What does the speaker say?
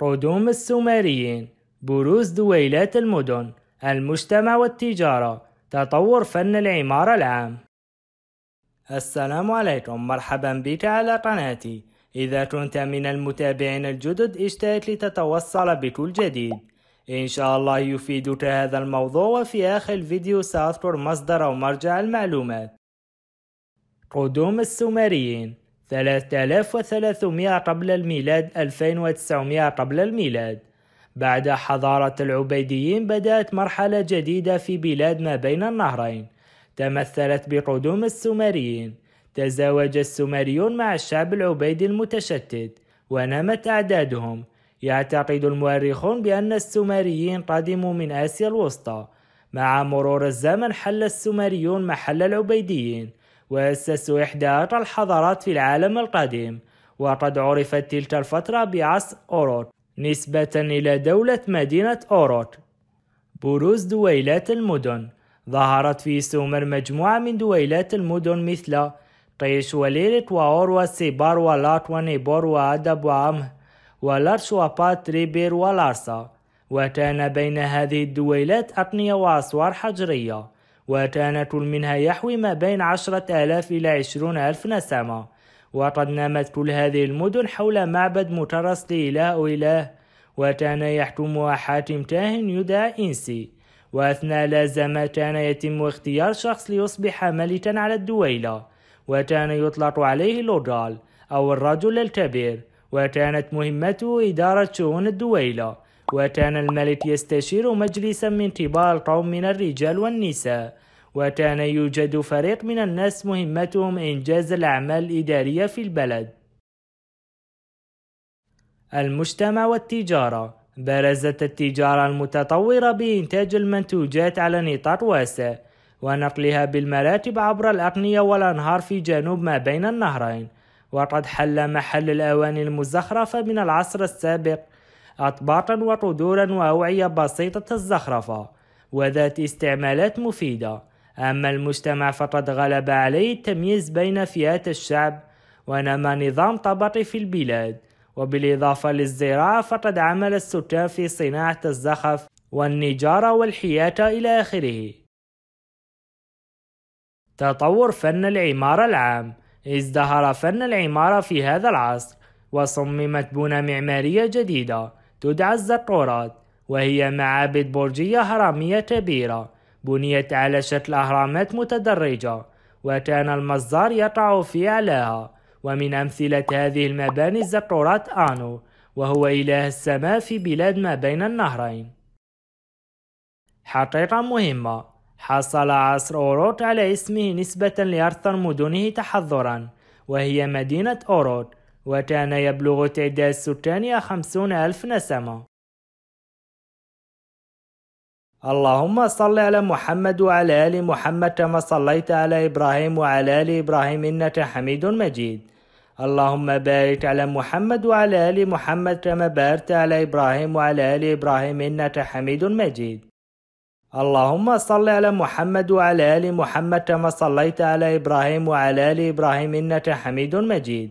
قدوم السومريين بروز دويلات المدن المجتمع والتجارة تطور فن العمارة العام السلام عليكم مرحبا بك على قناتي إذا كنت من المتابعين الجدد اشترك لتتوصل بكل جديد إن شاء الله يفيدك هذا الموضوع وفي آخر الفيديو سأذكر مصدر ومرجع المعلومات قدوم السومريين 3300 قبل الميلاد 2900 قبل الميلاد بعد حضارة العبيديين بدأت مرحلة جديدة في بلاد ما بين النهرين تمثلت بقدوم السومريين تزاوج السومريون مع الشعب العبيدي المتشتت ونمت أعدادهم يعتقد المؤرخون بأن السومريين قدموا من آسيا الوسطى مع مرور الزمن حل السومريون محل العبيديين وأسس إحدى الحضارات في العالم القديم وقد عرفت تلك الفترة بعصر أوروت نسبة إلى دولة مدينة أوروت بروز دويلات المدن ظهرت في سومر مجموعة من دويلات المدن مثل قيش وليلت وأور وسيبار ولات ونيبور وأدب وعمه ولارش وباتريبير ريبير ولارسا وكان بين هذه الدويلات أقنية وأسوار حجرية وكانت منها يحوي ما بين عشرة آلاف إلى عشرون ألف نسمة وقد نامت كل هذه المدن حول معبد مترس لإله أو إله وكان يحكمها حاكم كاهن يدعى إنسي وأثناء لازمة كان يتم اختيار شخص ليصبح ملكا على الدويلة وكان يطلق عليه لوجال أو الرجل الكبير وكانت مهمته إدارة شؤون الدويلة وكان الملك يستشير مجلسا من كبار قوم من الرجال والنساء وكان يوجد فريق من الناس مهمتهم إنجاز الأعمال الإدارية في البلد المجتمع والتجارة برزت التجارة المتطورة بإنتاج المنتوجات على نطاق واسع ونقلها بالمراتب عبر الأقنية والأنهار في جنوب ما بين النهرين وقد حل محل الأواني المزخرفة من العصر السابق أطباقا وقدورا وأوعية بسيطة الزخرفة وذات استعمالات مفيدة أما المجتمع فقد غلب عليه التمييز بين فئات الشعب ونما نظام طبقي في البلاد وبالإضافة للزراعة فقد عمل السكان في صناعة الزخف والنجارة والحياكة إلى آخره تطور فن العمارة العام ازدهر فن العمارة في هذا العصر وصممت بنى معمارية جديدة تدعى الزقورات وهي معابد برجية هرمية كبيرة بنيت على شكل أهرامات متدرجة وكان المصدر يقع في أعلاها ومن أمثلة هذه المباني الزقورات آنو وهو إله السماء في بلاد ما بين النهرين حقيقة مهمة حصل عصر أوروت على اسمه نسبة لأكثر مدنه تحضرا وهي مدينة أوروت وكان يبلغ تعداد السكان خمسون ألف نسمة اللهم صل على محمد وعلى آل محمد كما صليت على إبراهيم وعلى آل إبراهيم إنك حميد مجيد اللهم بارك على محمد وعلى آل محمد كما باركت على إبراهيم وعلى آل إبراهيم إنك حميد مجيد اللهم صل على محمد وعلى آل محمد كما صليت على إبراهيم وعلى آل إبراهيم إنك حميد مجيد